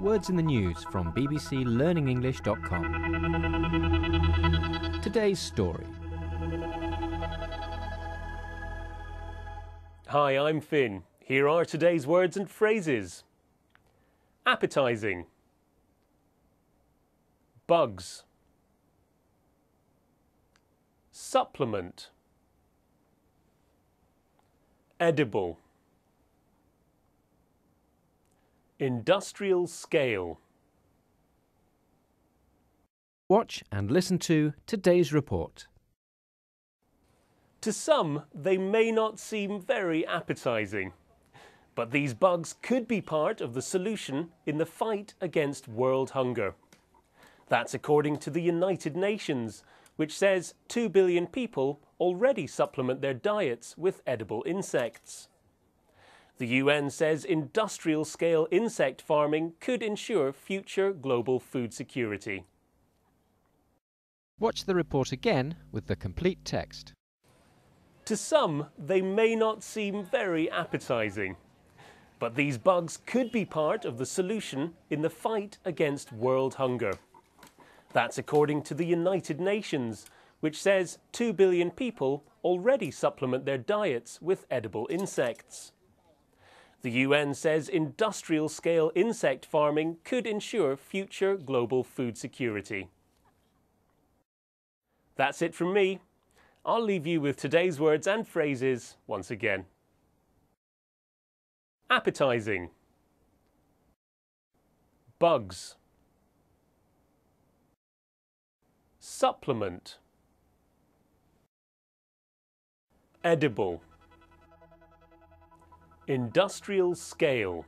Words in the News from BBC BBCLearningEnglish.com. Today's story. Hi, I'm Finn. Here are today's words and phrases appetizing, bugs, supplement, edible. Industrial scale. Watch and listen to today's report. To some, they may not seem very appetising, but these bugs could be part of the solution in the fight against world hunger. That's according to the United Nations, which says 2 billion people already supplement their diets with edible insects. The UN says industrial scale insect farming could ensure future global food security. Watch the report again with the complete text. To some, they may not seem very appetising. But these bugs could be part of the solution in the fight against world hunger. That's according to the United Nations, which says 2 billion people already supplement their diets with edible insects. The UN says industrial scale insect farming could ensure future global food security. That's it from me. I'll leave you with today's words and phrases once again. Appetizing. Bugs. Supplement. Edible. Industrial scale.